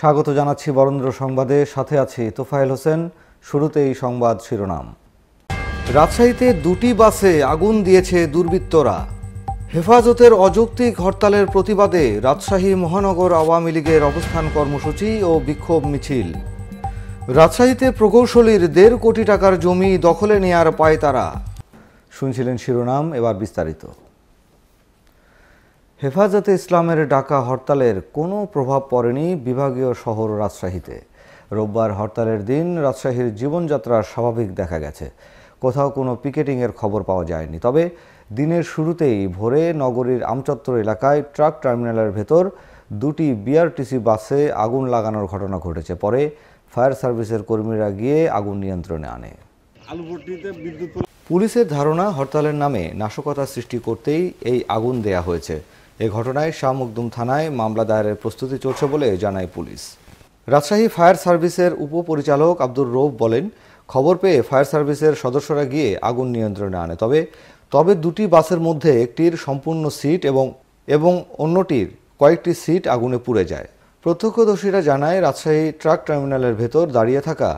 স্বাগত জানাচ্ছি বরেন্দ্র সংবাদে সাথে আছি তোফায়েল হোসেন শুরুতেই সংবাদ শিরোনাম রাজশাহীতে দুটি বাসে আগুন দিয়েছে দুর্বৃত্তরা হেফাজতের অযৌক্তিক হরতালের প্রতিবাদে রাজশাহী মহানগর আওয়ামী লীগের অবস্থান কর্মসূচি ও বিক্ষোভ মিছিল রাজশাহীতে প্রকৌশলীর দেড় কোটি টাকার জমি দখলে নেয়ার পায় তারা শুনছিলেন শিরোনাম এবার বিস্তারিত হেফাজতে ইসলামের ডাকা হরতালের কোনো প্রভাব পড়েনি বিভাগীয় শহর রাজশাহীতে রোববার হরতালের দিন রাজশাহীর জীবনযাত্রা স্বাভাবিক দেখা গেছে কোথাও কোনো পিকেটিংয়ের খবর পাওয়া যায়নি তবে দিনের শুরুতেই ভোরে নগরীর আমচত্বর এলাকায় ট্রাক টার্মিনালের ভেতর দুটি বিআরটিসি বাসে আগুন লাগানোর ঘটনা ঘটেছে পরে ফায়ার সার্ভিসের কর্মীরা গিয়ে আগুন নিয়ন্ত্রণে আনে পুলিশের ধারণা হরতালের নামে নাশকতা সৃষ্টি করতেই এই আগুন দেয়া হয়েছে এ ঘটনায় শাহ মুকদুম থানায় মামলা দায়েরের প্রস্তুতি চলছে বলে জানায় পুলিশ রাজশাহী ফায়ার সার্ভিসের উপপরিচালক আব্দুর রৌফ বলেন খবর পেয়ে ফায়ার সার্ভিসের সদস্যরা গিয়ে আগুন নিয়ন্ত্রণে আনে তবে তবে দুটি বাসের মধ্যে একটির সম্পূর্ণ সিট এবং এবং অন্যটির কয়েকটি সিট আগুনে পুড়ে যায় প্রত্যক্ষদর্শীরা জানায় রাজশাহী ট্রাক টার্মিনালের ভেতর দাঁড়িয়ে থাকা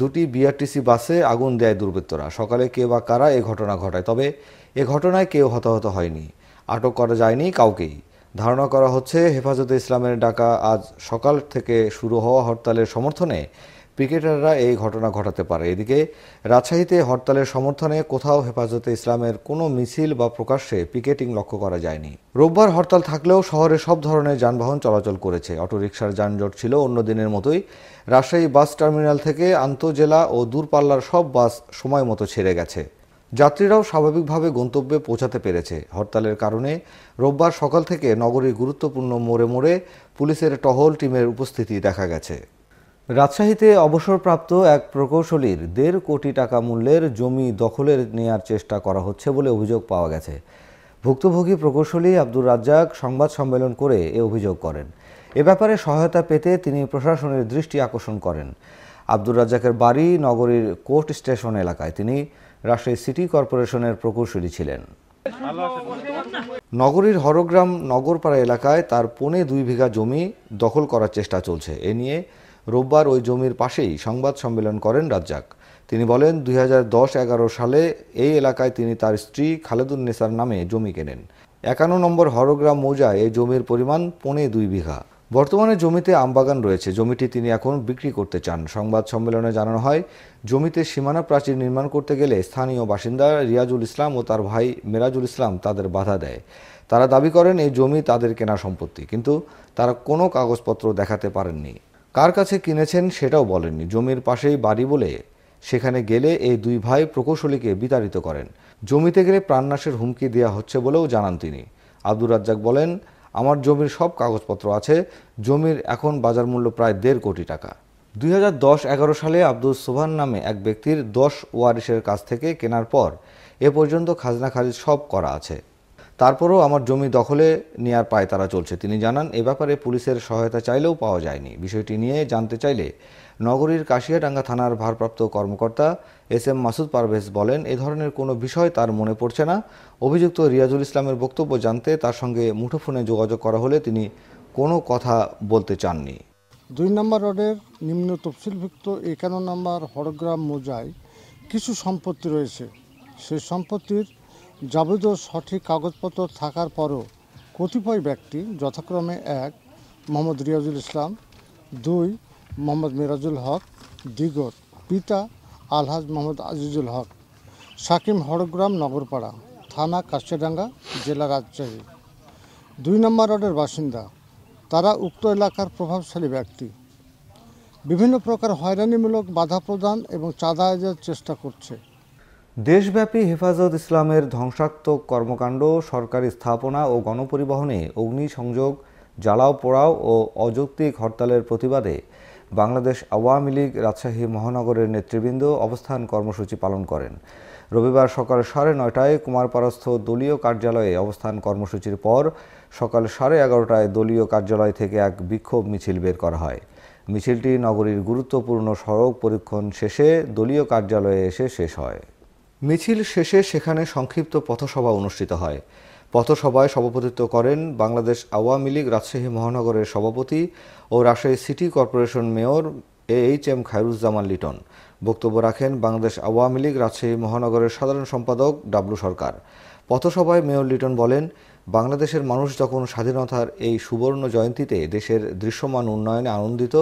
দুটি বিআরটিসি বাসে আগুন দেয় দুর্বৃত্তরা সকালে কে বা কারা এ ঘটনা ঘটায় তবে এ ঘটনায় কেউ হতাহত হয়নি আটক করা যায়নি কাউকেই ধারণা করা হচ্ছে হেফাজতে ইসলামের ডাকা আজ সকাল থেকে শুরু হওয়া হরতালের সমর্থনে ক্রিকেটাররা এই ঘটনা ঘটাতে পারে এদিকে রাজশাহীতে হরতালের সমর্থনে কোথাও হেফাজতে ইসলামের কোনো মিছিল বা প্রকাশ্যে পিকেটিং লক্ষ্য করা যায়নি রোববার হরতাল থাকলেও শহরে সব ধরনের যানবাহন চলাচল করেছে অটোরিকশার যানজট ছিল অন্য দিনের মতোই রাজশাহী বাস টার্মিনাল থেকে আন্তজেলা ও দূরপাল্লার সব বাস সময় মতো ছেড়ে গেছে যাত্রীরাও স্বাভাবিকভাবে গন্তব্যে পৌঁছাতে পেরেছে হরতালের কারণে রোববার সকাল থেকে নগরীর গুরুত্বপূর্ণ মোড়ে মোড়ে পুলিশের টহল টিমের উপস্থিতি দেখা গেছে রাজশাহীতে অবসরপ্রাপ্ত এক প্রকৌশলীর দেড় কোটি টাকা মূল্যের জমি দখলে নেয়ার চেষ্টা করা হচ্ছে বলে অভিযোগ পাওয়া গেছে ভুক্তভোগী প্রকৌশলী আব্দুর রাজ্জাক সংবাদ সম্মেলন করে এ অভিযোগ করেন এ ব্যাপারে সহায়তা পেতে তিনি প্রশাসনের দৃষ্টি আকর্ষণ করেন আব্দুর রাজ্জাকের বাড়ি নগরীর কোর্ট স্টেশন এলাকায় তিনি রাজশাহী সিটি কর্পোরেশনের প্রকৌশলী ছিলেন নগরীর হরগ্রাম নগরপাড়া এলাকায় তার পৌনে দুই বিঘা জমি দখল করার চেষ্টা চলছে এ নিয়ে রোববার ওই জমির পাশেই সংবাদ সম্মেলন করেন রাজ্জাক তিনি বলেন দুই হাজার সালে এই এলাকায় তিনি তার স্ত্রী খালেদুন নেসার নামে জমি কেনেন একান্ন নম্বর হরগ্রাম মৌজায় এই জমির পরিমাণ পৌনে দুই বিঘা বর্তমানে জমিতে আমবাগান রয়েছে জমিটি তিনি এখন বিক্রি করতে চান সংবাদ সম্মেলনে জানানো হয় জমিতে সীমানা প্রাচীর নির্মাণ করতে গেলে স্থানীয় বাসিন্দা রিয়াজুল ইসলাম ও তার ভাই মেরাজুল ইসলাম তাদের বাধা দেয় তারা দাবি করেন এই জমি তাদের কেনা সম্পত্তি কিন্তু তারা কোনো কাগজপত্র দেখাতে পারেননি কার কাছে কিনেছেন সেটাও বলেননি জমির পাশেই বাড়ি বলে সেখানে গেলে এই দুই ভাই প্রকৌশলীকে বিতাড়িত করেন জমিতে গেলে প্রাণনাশের হুমকি দেওয়া হচ্ছে বলেও জানান তিনি আব্দুর রাজ্জাক বলেন আমার জমির সব কাগজপত্র আছে জমির এখন বাজার মূল্য প্রায় দেড় কোটি টাকা দুই হাজার দশ এগারো সালে আব্দুল সোভান নামে এক ব্যক্তির দশ ওয়ারিশের কাছ থেকে কেনার পর এ পর্যন্ত খাজনা খারিজ সব করা আছে তারপরও আমার জমি দখলে নেওয়ার পায় তারা চলছে তিনি জানান এ ব্যাপারে পুলিশের সহায়তা চাইলেও পাওয়া যায়নি বিষয়টি নিয়ে জানতে চাইলে নগরীর কাশিয়াডাঙ্গা থানার ভারপ্রাপ্ত কর্মকর্তা এস এম মাসুদ পারভেজ বলেন এ ধরনের কোনো বিষয় তার মনে পড়ছে না অভিযুক্ত রিয়াজুল ইসলামের বক্তব্য জানতে তার সঙ্গে মুঠোফোনে যোগাযোগ করা হলে তিনি কোনো কথা বলতে চাননি দুই নম্বর রোডের নিম্ন তফসিলভুক্ত একান্ন নম্বর হরগ্রাম মোজায় কিছু সম্পত্তি রয়েছে সেই সম্পত্তির যাবতীয় সঠিক কাগজপত্র থাকার পরও কতিপয় ব্যক্তি যথাক্রমে এক মোহাম্মদ রিয়াজুল ইসলাম দুই মোহাম্মদ মিরাজুল হক দিগর পিতা আলহাজ মোহাম্মদ আজিজুল হক সাকিম হরগ্রাম নগরপাড়া থানা কাশিডাঙ্গা জেলা রাজশাহী দুই নম্বর রোডের বাসিন্দা তারা উক্ত এলাকার প্রভাবশালী ব্যক্তি বিভিন্ন প্রকার হয়রানিমূলক বাধা প্রদান এবং চাঁদা আয়ের চেষ্টা করছে দেশব্যাপী হেফাজত ইসলামের ধ্বংসাত্মক কর্মকাণ্ড সরকারি স্থাপনা ও গণপরিবহনে অগ্নিসংযোগ জ্বালাও পোড়াও ও অযৌক্তিক হরতালের প্রতিবাদে বাংলাদেশ আওয়ামী লীগ রাজশাহী মহানগরের নেতৃবৃন্দ অবস্থান কর্মসূচি পালন করেন রবিবার সকাল সাড়ে নয়টায় কুমারপাড়স্থ দলীয় কার্যালয়ে অবস্থান কর্মসূচির পর সকাল সাড়ে এগারোটায় দলীয় কার্যালয় থেকে এক বিক্ষোভ মিছিল বের করা হয় মিছিলটি নগরীর গুরুত্বপূর্ণ সড়ক পরীক্ষণ শেষে দলীয় কার্যালয়ে এসে শেষ হয় মিছিল শেষে সেখানে সংক্ষিপ্ত পথসভা অনুষ্ঠিত হয় পথসভায় সভাপতিত্ব করেন বাংলাদেশ আওয়ামী লীগ রাজশাহী মহানগরের সভাপতি ও Rajshahi city corporation mayor A H M Khairuzzaman Liton বক্তব্য রাখেন বাংলাদেশ আওয়ামী লীগ রাজশাহী মহানগরের সাধারণ সম্পাদক ডাবলু সরকার পথসভায় মেয়র লিটন বলেন বাংলাদেশের মানুষ যখন স্বাধীনতার এই সুবর্ণ জয়ন্তীতে দেশের দৃশ্যমান উন্নয়নে আনন্দিত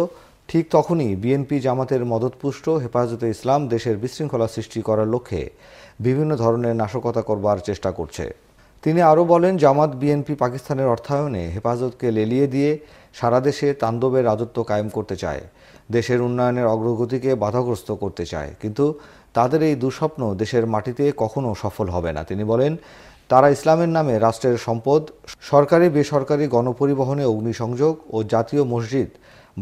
ঠিক তখনই বিএনপি জামাতের মদতপুষ্ট হেফাজতে ইসলাম দেশের বিশৃঙ্খলা সৃষ্টি করার লক্ষ্যে বিভিন্ন ধরনের নাশকতা করবার চেষ্টা করছে তিনি আরও বলেন জামাত বিএনপি পাকিস্তানের অর্থায়নে হেফাজতকে লেলিয়ে দিয়ে সারা দেশে তাণ্ডবের রাজত্ব কায়েম করতে চায় দেশের উন্নয়নের অগ্রগতিকে বাধাগ্রস্ত করতে চায় কিন্তু তাদের এই দুঃস্বপ্ন দেশের মাটিতে কখনো সফল হবে না তিনি বলেন তারা ইসলামের নামে রাষ্ট্রের সম্পদ সরকারি বেসরকারি গণপরিবহনে অগ্নিসংযোগ ও জাতীয় মসজিদ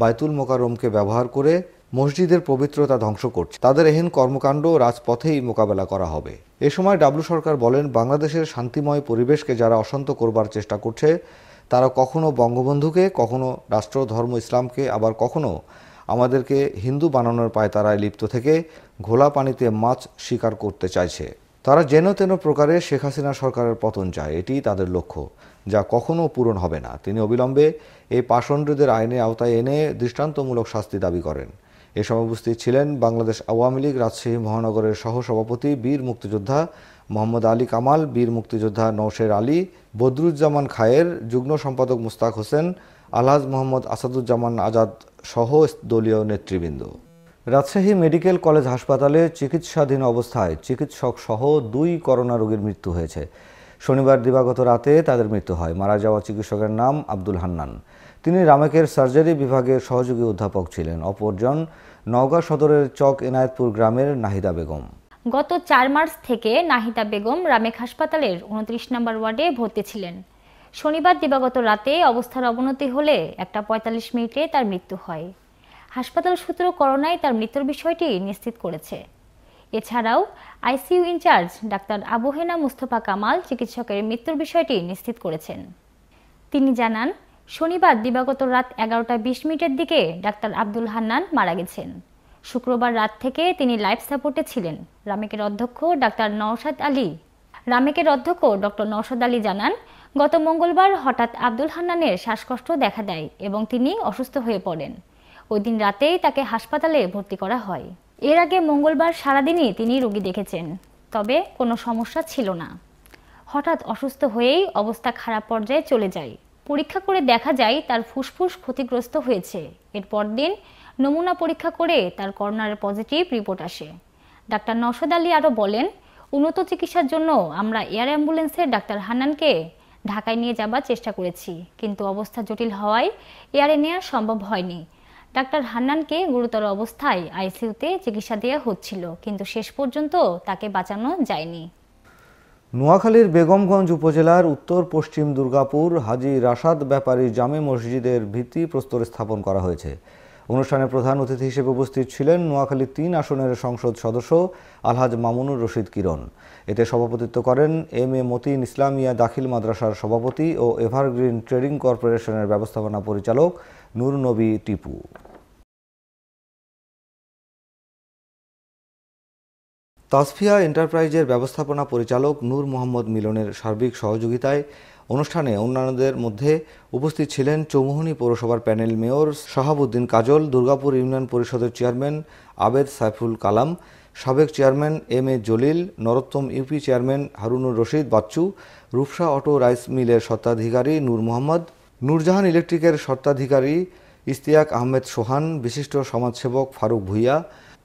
বায়তুল মোকারমকে ব্যবহার করে মসজিদের পবিত্রতা ধ্বংস করছে তাদের এহেন কর্মকাণ্ড রাজপথেই মোকাবেলা করা হবে এ সময় ডাব্লু সরকার বলেন বাংলাদেশের শান্তিময় পরিবেশকে যারা অশান্ত করবার চেষ্টা করছে তারা কখনো বঙ্গবন্ধুকে কখনো রাষ্ট্র ধর্ম ইসলামকে আবার কখনো আমাদেরকে হিন্দু বানানোর পায়তারায় লিপ্ত থেকে ঘোলা পানিতে মাছ শিকার করতে চাইছে তারা যেন তেন প্রকারে শেখ হাসিনা সরকারের পতন চায় এটি তাদের লক্ষ্য যা কখনো পূরণ হবে না তিনি অবিলম্বে এই পাষণ্ডদের আইনে আওতায় এনে দৃষ্টান্তমূলক শাস্তি দাবি করেন এ সময় উপস্থিত ছিলেন বাংলাদেশ আওয়ামী লীগ রাজশাহী মহানগরের সহসভাপতি বীর মুক্তিযোদ্ধা মোহাম্মদ আলী কামাল বীর মুক্তিযোদ্ধা নৌশের আলী বদরুজ্জামান খায়ের যুগ্ম সম্পাদক মুস্তাক হোসেন আলহাজ মোহাম্মদ আসাদুজ্জামান আজাদ সহ দলীয় নেতৃবৃন্দ রাজশাহী মেডিকেল কলেজ হাসপাতালে চিকিৎসাধীন অবস্থায় চিকিৎসক সহ দুই করোনা রোগীর মৃত্যু হয়েছে শনিবার দিবাগত রাতে তাদের মৃত্যু হয় মারা যাওয়া চিকিৎসকের নাম আব্দুল হান্নান তিনি রামেকের সার্জারি বিভাগের সহযোগী অধ্যাপক ছিলেন অপরজন নওগাঁ সদরের চক এনায়তপুর গ্রামের নাহিদা বেগম গত চার মার্চ থেকে নাহিদা বেগম রামেক হাসপাতালের উনত্রিশ নম্বর ওয়ার্ডে ভর্তি ছিলেন শনিবার দিবাগত রাতে অবস্থার অবনতি হলে একটা পঁয়তাল্লিশ মিনিটে তার মৃত্যু হয় হাসপাতাল সূত্র করোনায় তার মৃত্যুর বিষয়টি নিশ্চিত করেছে এছাড়াও ICU incharge doctor Abuhena Mustafa Kamal চিকিৎসকের মৃত্যুর বিষয়টি নিশ্চিত করেছেন তিনি জানান শনিবার দিবাগত রাত এগারোটা বিশ মিনিটের দিকে ডাক্তার আব্দুল হান্নান মারা গেছেন শুক্রবার রাত থেকে তিনি লাইফ সাপোর্টে ছিলেন রামেকের অধ্যক্ষ ডাক্তার নওশাদ আলী রামেকের অধ্যক্ষ ডক্টর নওশাদ আলী জানান গত মঙ্গলবার হঠাৎ আব্দুল হান্নানের শ্বাসকষ্ট দেখা দেয় এবং তিনি অসুস্থ হয়ে পড়েন ওই দিন রাতেই তাকে হাসপাতালে ভর্তি করা হয় এর আগে মঙ্গলবার সারাদিনই তিনি রোগী দেখেছেন তবে কোনো সমস্যা ছিল না হঠাৎ অসুস্থ হয়েই অবস্থা খারাপ পর্যায়ে চলে যায় পরীক্ষা করে দেখা যায় তার ফুসফুস ক্ষতিগ্রস্ত হয়েছে এরপর দিন নমুনা পরীক্ষা করে তার করোনার পজিটিভ রিপোর্ট আসে ডাক্তার নশদ আলী আরও বলেন উন্নত চিকিৎসার জন্য আমরা এয়ার অ্যাম্বুলেন্সে ডাক্তার হান্নানকে ঢাকায় নিয়ে যাবার চেষ্টা করেছি কিন্তু অবস্থা জটিল হওয়ায় এয়ারে নেওয়া সম্ভব হয়নি ডাক্তার হান্নানকে গুরুতর অবস্থায় আইসিউতে চিকিৎসা দেওয়া হচ্ছিল কিন্তু শেষ পর্যন্ত তাকে বাঁচানো যায়নি নোয়াখালীর বেগমগঞ্জ উপজেলার উত্তর পশ্চিম দুর্গাপুর হাজি রাশাদ ব্যাপারী জামে মসজিদের ভিত্তি প্রস্তর স্থাপন করা হয়েছে অনুষ্ঠানে প্রধান অতিথি হিসেবে উপস্থিত ছিলেন নোয়াখালী তিন আসনের সংসদ সদস্য আলহাজ মামুনুর রশিদ কিরণ এতে সভাপতিত্ব করেন এম এ মতিন ইসলামিয়া দাখিল মাদ্রাসার সভাপতি ও এভারগ্রিন ট্রেডিং কর্পোরেশনের ব্যবস্থাপনা পরিচালক নূর নবী টিপু তাসফিয়া এন্টারপ্রাইজের ব্যবস্থাপনা পরিচালক নূর মোহাম্মদ মিলনের সার্বিক সহযোগিতায় অনুষ্ঠানে অন্যান্যদের মধ্যে উপস্থিত ছিলেন চৌমুহনী পৌরসভার panel mayor Shahabuddin Kajol Durgapur union পরিষদের চেয়ারম্যান আবেদ সাইফুল কালাম সাবেক chairman M A Jalil Narottam UP chairman Harunur Rashid Bachchu Rupsha auto rice মিলের স্বত্বাধিকারী নূর মোহাম্মদ নূরজাহান ইলেকট্রিকের স্বত্বাধিকারী ইস্তিয়াক আহমেদ সোহান বিশিষ্ট সমাজসেবক ফারুক ভুইয়া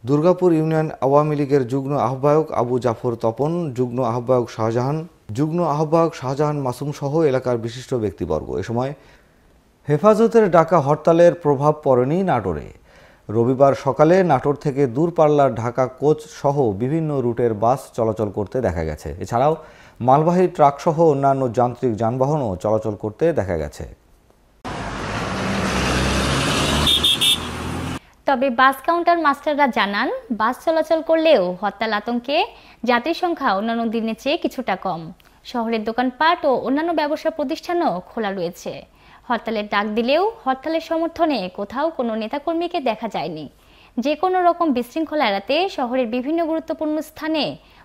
দুর্গাপুর ইউনিয়ন আওয়ামী লীগের যুগ্ম আহ্বায়ক আবু জাফর তপন যুগ্ম আহ্বায়ক শাহজাহান যুগ্ম আহ্বায়ক শাহজাহান মাসুম সহ এলাকার বিশিষ্ট ব্যক্তিবর্গ এ সময় হেফাজতের ডাকা হরতালের প্রভাব পড়েনি নাটোরে রবিবার সকালে নাটোর থেকে দূরপাল্লার ঢাকা কোচ সহ বিভিন্ন রুটের বাস চলাচল করতে দেখা গেছে এছাড়াও মালবাহী ট্রাকসহ অন্যান্য যান্ত্রিক যানবাহনও চলাচল করতে দেখা গেছে তবে বাস কাউন্টার মাস্টাররা জানান বাস চলাচল করলেও হরতাল আতঙ্কে যাত্রী সংখ্যা অন্যান্য দিনের চেয়ে কিছুটা কম শহরের দোকানপাট ও অন্যান্য ব্যবসা প্রতিষ্ঠানও খোলা রয়েছে হরতালের ডাক দিলেও হরতালের সমর্থনে কোথাও কোনো নেতাকর্মীকে দেখা যায়নি যে কোনো রকম বিশৃঙ্খলা এড়াতে শহরের বিভিন্ন গুরুত্বপূর্ণ স্থানে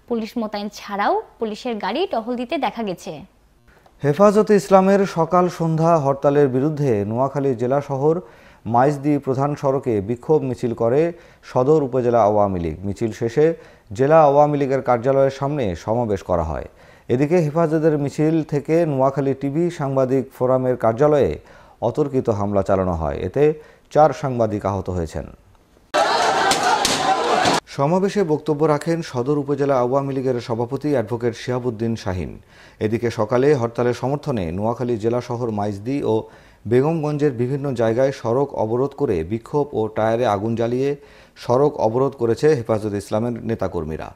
পুলিশ মোতায়েন ছাড়াও পুলিশের গাড়ি টহল দিতে দেখা গেছে হেফাজতে ইসলামের সকাল সন্ধ্যা হরতালের বিরুদ্ধে নোয়াখালী জেলা শহর মাইজদি প্রধান সড়কে বিক্ষোভ মিছিল করে সদর উপজেলা আওয়ামী লীগ মিছিল শেষে জেলা আওয়ামী লীগের কার্যালয়ের সামনে সমাবেশ করা হয় এদিকে হেফাজতের মিছিল থেকে নোয়াখালী টিভি সাংবাদিক ফোরামের কার্যালয়ে অতর্কিত হামলা চালানো হয় এতে চার সাংবাদিক আহত হয়েছেন সমাবেশে বক্তব্য রাখেন সদর উপজেলা আওয়ামী লীগের সভাপতি অ্যাডভোকেট শিহাবুদ্দিন শাহিন এদিকে সকালে হরতালের সমর্থনে নোয়াখালী জেলা শহর মাইজদি ও বেগমগঞ্জের বিভিন্ন জায়গায় সড়ক অবরোধ করে বিক্ষোভ ও টায়ারে আগুন জ্বালিয়ে সড়ক অবরোধ করেছে হেফাজত ইসলামের নেতাকর্মীরা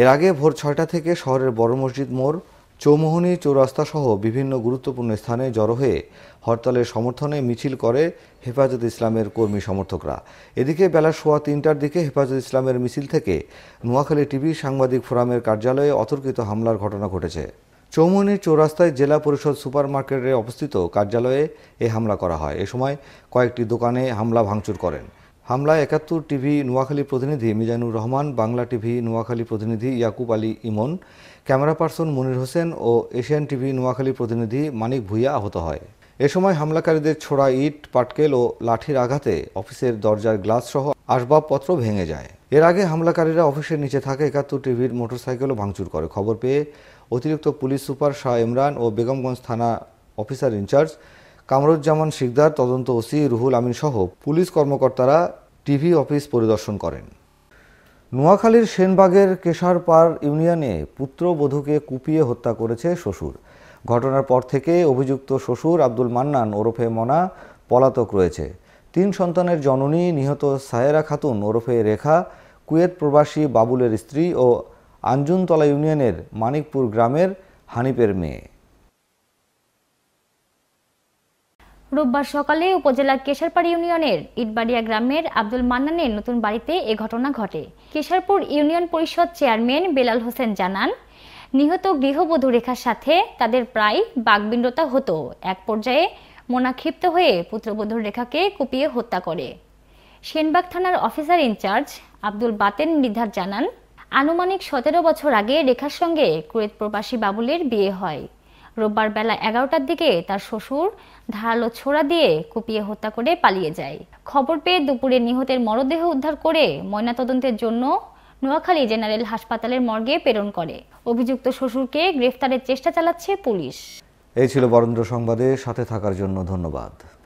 এর আগে ভোর ছয়টা থেকে শহরের বড় মসজিদ মোড় চৌমোহনী চৌরাস্তাসহ বিভিন্ন গুরুত্বপূর্ণ স্থানে জড়ো হয়ে হরতালের সমর্থনে মিছিল করে হেফাজত ইসলামের কর্মী সমর্থকরা এদিকে বেলা সোয়া তিনটার দিকে হেফাজত ইসলামের মিছিল থেকে নোয়াখালী টিভি সাংবাদিক ফোরামের কার্যালয়ে অতর্কিত হামলার ঘটনা ঘটেছে চৌমুনি চৌরাস্তায় জেলা পরিষদ সুপার মার্কেটে অবস্থিত কার্যালয়ে এ হামলা করা হয় এ সময় কয়েকটি দোকানে হামলা ভাঙচুর করেন হামলায় একাত্তর টিভি নোয়াখালী প্রতিনিধি মিজানুর রহমান বাংলা টিভি নোয়াখালী প্রতিনিধি ইয়াকুব আলী ইমন ক্যামেরা পার্সন মনির হোসেন ও এশিয়ান টিভি নোয়াখালী প্রতিনিধি মানিক ভুইয়া আহত হয় এ সময় হামলাকারীদের ছোড়া ইট পাটকেল ও লাঠির আঘাতে অফিসের দরজার গ্লাস সহ আসবাবপত্র ভেঙে যায় এর আগে হামলাকারীরা অফিসের নিচে থাকে একাত্তর টিভির মোটরসাইকেলও ভাঙচুর করে খবর পেয়ে অতিরিক্ত পুলিশ সুপার শাহ ইমরান ও বেগমগঞ্জ থানা অফিসার ইনচার্জ কামরুজ্জামান শিকদার তদন্ত ওসি রুহুল আমিন সহ পুলিশ কর্মকর্তারা টিভি অফিস পরিদর্শন করেন নোয়াখালীর সেনবাগের কেশারপাড় ইউনিয়নে পুত্রবধূকে কুপিয়ে হত্যা করেছে শ্বশুর ঘটনার পর থেকে অভিযুক্ত শ্বশুর আব্দুল মান্নান ওরফে মনা পলাতক রয়েছে তিন সন্তানের জননী নিহত সায়েরা খাতুন ওরফে রেখা কুয়েত প্রবাসী বাবুলের স্ত্রী ও আঞ্জুনতলা ইউনিয়নের মানিকপুর গ্রামের হানিপের মেয়ে রোববার সকালে উপজেলা কেশারপাড় ইউনিয়নের ইটবাড়িয়া গ্রামের আব্দুল মান্নানের নতুন বাড়িতে এ ঘটনা ঘটে কেশারপুর ইউনিয়ন পরিষদ চেয়ারম্যান বেলাল হোসেন জানান নিহত গৃহবধূ রেখার সাথে তাদের প্রায় বাগবিন্ডতা হতো এক পর্যায়ে মোনা হয়ে পুত্রবধূর রেখাকে কুপিয়ে হত্যা করে সেনবাগ থানার অফিসার ইনচার্জ আব্দুল বাতেন নিধার জানান আনুমানিক সতেরো বছর আগে রেখার সঙ্গে কুয়েত প্রবাসী বাবুলের বিয়ে হয় রোববার বেলা এগারোটার দিকে তার শ্বশুর ধারালো ছোড়া দিয়ে কুপিয়ে হত্যা করে পালিয়ে যায় খবর পেয়ে দুপুরে নিহতের মরদেহ উদ্ধার করে ময়নাতদন্তের জন্য নোয়াখালী জেনারেল হাসপাতালের মর্গে প্রেরণ করে অভিযুক্ত শ্বশুরকে গ্রেফতারের চেষ্টা চালাচ্ছে পুলিশ এই ছিল বরেন্দ্র সংবাদে সাথে থাকার জন্য ধন্যবাদ